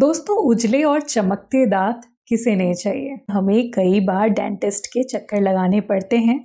दोस्तों उजले और चमकते दांत किसे नहीं चाहिए हमें कई बार डेंटिस्ट के चक्कर लगाने पड़ते हैं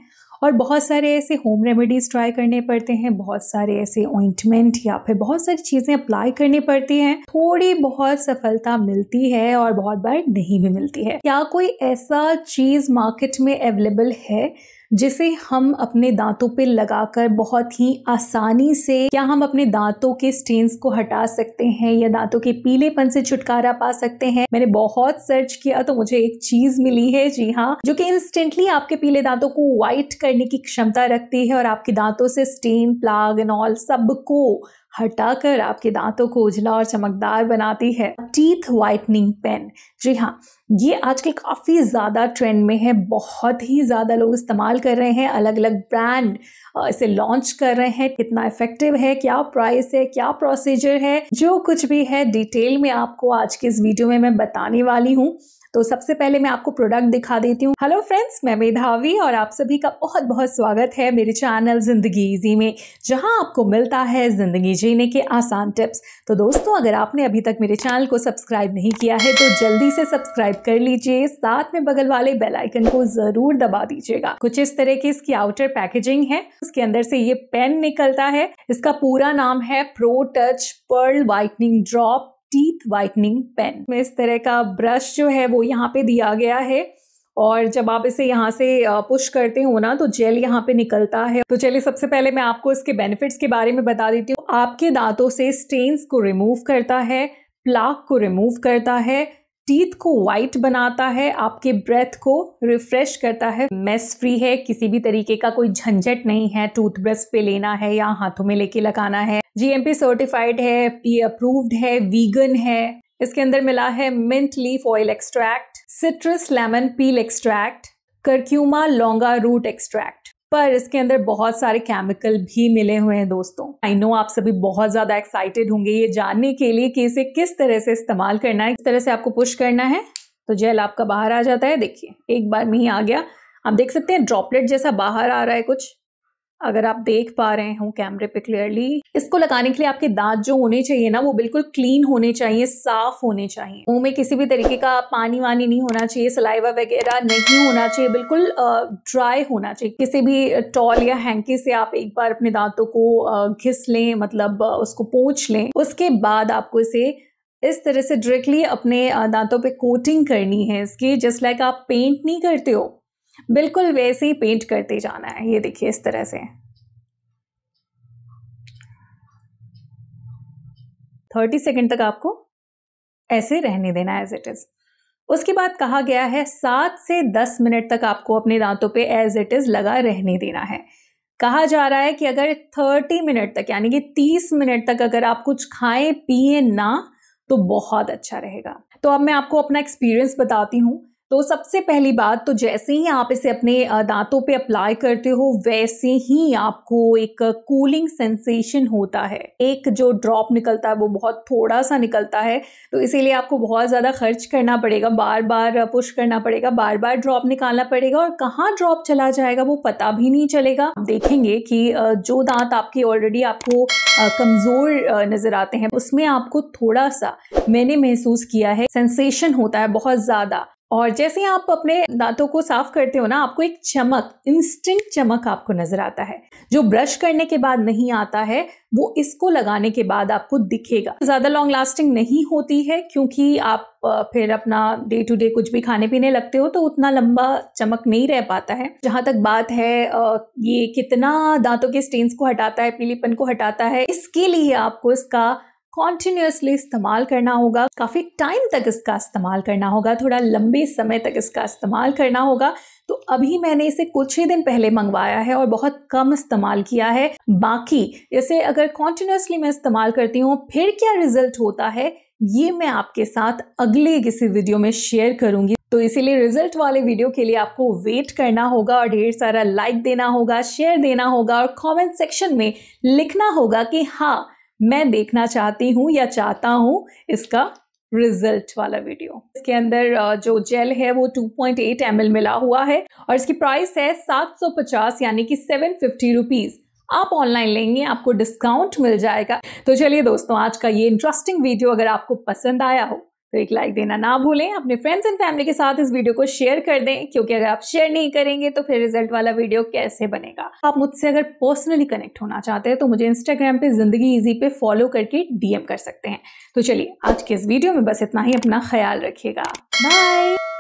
और बहुत सारे ऐसे होम रेमेडीज़ ट्राई करने पड़ते हैं बहुत सारे ऐसे ऑइंटमेंट या फिर बहुत सारी चीज़ें अप्लाई करनी पड़ती हैं थोड़ी बहुत सफलता मिलती है और बहुत बार नहीं भी मिलती है क्या कोई ऐसा चीज़ मार्केट में अवेलेबल है जिसे हम अपने दांतों पे लगाकर बहुत ही आसानी से क्या हम अपने दांतों के स्टेन्स को हटा सकते हैं या दांतों के पीलेपन से छुटकारा पा सकते हैं मैंने बहुत सर्च किया तो मुझे एक चीज मिली है जी हाँ जो कि इंस्टेंटली आपके पीले दांतों को व्हाइट करने की क्षमता रखती है और आपके दांतों से स्टेन प्लाग एंड ऑल सबको हटाकर आपके दांतों को उजला और चमकदार बनाती है टीथ वाइटनिंग पेन जी हाँ ये आजकल काफ़ी ज़्यादा ट्रेंड में है बहुत ही ज़्यादा लोग इस्तेमाल कर रहे हैं अलग अलग ब्रांड इसे लॉन्च कर रहे हैं कितना इफेक्टिव है क्या प्राइस है क्या प्रोसीजर है जो कुछ भी है डिटेल में आपको आज के इस वीडियो में मैं बताने वाली हूँ तो सबसे पहले मैं आपको प्रोडक्ट दिखा देती हूँ हेलो फ्रेंड्स मैं मेधावी और आप सभी का बहुत बहुत स्वागत है मेरे चैनल ज़िंदगी इजी में जहाँ आपको मिलता है ज़िंदगी जीने के आसान टिप्स तो दोस्तों अगर आपने अभी तक मेरे चैनल को सब्सक्राइब नहीं किया है तो जल्दी से सब्सक्राइब कर लीजिए साथ में बगल वाले बेलाइकन को ज़रूर दबा दीजिएगा कुछ इस तरह की इसकी आउटर पैकेजिंग है उसके अंदर से ये पेन निकलता है इसका पूरा नाम है pro touch pearl whitening drop teeth whitening pen में इस तरह का ब्रश जो है वो यहाँ पे दिया गया है और जब आप इसे यहाँ से पुश करते हो ना तो जेल यहाँ पे निकलता है तो चलिए सबसे पहले मैं आपको इसके बेनिफिट्स के बारे में बता देती हूँ आपके दांतों से स्टेन्स को रिमूव करता है प्लाक को रिमूव करता है टीथ को वाइट बनाता है आपके ब्रेथ को रिफ्रेश करता है मेस फ्री है किसी भी तरीके का कोई झंझट नहीं है टूथब्रश पे लेना है या हाथों में लेके लगाना है जीएमपी सर्टिफाइड है पी अप्रूव्ड है वीगन है इसके अंदर मिला है mint leaf oil extract citrus lemon peel extract curcuma longa root extract पर इसके अंदर बहुत सारे केमिकल भी मिले हुए हैं दोस्तों आई नो आप सभी बहुत ज़्यादा एक्साइटेड होंगे ये जानने के लिए कि इसे किस तरह से इस्तेमाल करना है किस तरह से आपको पुश करना है तो जेल आपका बाहर आ जाता है देखिए एक बार में ही आ गया आप देख सकते हैं ड्रॉपलेट जैसा बाहर आ रहा है कुछ अगर आप देख पा रहे हो कैमरे पे क्लियरली इसको लगाने के लिए आपके दांत जो होने चाहिए ना वो बिल्कुल क्लीन होने चाहिए साफ होने चाहिए मुंह में किसी भी तरीके का पानी वानी नहीं होना चाहिए सलाइवा वगैरह नहीं होना चाहिए बिल्कुल ड्राई होना चाहिए किसी भी टॉल या हैंकी से आप एक बार अपने दांतों को घिस लें मतलब उसको पोंछ लें उसके बाद आपको इसे इस तरह से डायरेक्टली अपने दांतों पे कोटिंग करनी है इसकी जस्ट लाइक आप पेंट नहीं करते हो बिल्कुल वैसे ही पेंट करते जाना है ये देखिए इस तरह से थर्टी सेकेंड तक आपको ऐसे रहने देना है एज इट इज़ उसके बाद कहा गया है सात से दस मिनट तक आपको अपने दांतों पे एज इट इज़ लगा रहने देना है कहा जा रहा है कि अगर थर्टी मिनट तक यानी कि तीस मिनट तक अगर आप कुछ खाएं पिए ना तो बहुत अच्छा रहेगा तो अब मैं आपको अपना एक्सपीरियंस बताती हूँ तो सबसे पहली बात तो जैसे ही आप इसे अपने दांतों पे अप्लाई करते हो वैसे ही आपको एक कूलिंग सेंसेशन होता है एक जो ड्रॉप निकलता है वो बहुत थोड़ा सा निकलता है तो इसीलिए आपको बहुत ज़्यादा खर्च करना पड़ेगा बार बार पुश करना पड़ेगा बार बार ड्रॉप निकालना पड़ेगा और कहाँ ड्रॉप चला जाएगा वो पता भी नहीं चलेगा आप देखेंगे कि जो दांत आपके ऑलरेडी आपको कमज़ोर नज़र आते हैं उसमें आपको थोड़ा सा मैंने महसूस किया है सेंसेशन होता है बहुत ज़्यादा और जैसे ही आप अपने दांतों को साफ करते हो ना आपको एक चमक इंस्टेंट चमक आपको नज़र आता है जो ब्रश करने के बाद नहीं आता है वो इसको लगाने के बाद आपको दिखेगा ज़्यादा लॉन्ग लास्टिंग नहीं होती है क्योंकि आप फिर अपना डे टू डे कुछ भी खाने पीने लगते हो तो उतना लंबा चमक नहीं रह पाता है जहाँ तक बात है ये कितना दांतों के स्टेन्स को हटाता है पीलीपन को हटाता है इसके लिए आपको इसका कॉन्टिन्यूसली इस्तेमाल करना होगा काफ़ी टाइम तक इसका इस्तेमाल करना होगा थोड़ा लंबे समय तक इसका इस्तेमाल करना होगा तो अभी मैंने इसे कुछ ही दिन पहले मंगवाया है और बहुत कम इस्तेमाल किया है बाकी इसे अगर कॉन्टिन्यूसली मैं इस्तेमाल करती हूँ फिर क्या रिजल्ट होता है ये मैं आपके साथ अगले किसी वीडियो में शेयर करूंगी तो इसीलिए रिजल्ट वाले वीडियो के लिए आपको वेट करना होगा और ढेर सारा लाइक देना होगा शेयर देना होगा और कमेंट सेक्शन में लिखना होगा कि हाँ मैं देखना चाहती हूँ या चाहता हूँ इसका रिजल्ट वाला वीडियो इसके अंदर जो जेल है वो 2.8 एम मिला हुआ है और इसकी प्राइस है 750 यानी कि 750 फिफ्टी आप ऑनलाइन लेंगे आपको डिस्काउंट मिल जाएगा तो चलिए दोस्तों आज का ये इंटरेस्टिंग वीडियो अगर आपको पसंद आया हो तो एक लाइक देना ना भूलें अपने फ्रेंड्स एंड फैमिली के साथ इस वीडियो को शेयर कर दें क्योंकि अगर आप शेयर नहीं करेंगे तो फिर रिजल्ट वाला वीडियो कैसे बनेगा आप मुझसे अगर पर्सनली कनेक्ट होना चाहते हैं तो मुझे इंस्टाग्राम पे जिंदगी इजी पे फॉलो करके डीएम कर सकते हैं तो चलिए आज के इस वीडियो में बस इतना ही अपना ख्याल रखिएगा बाय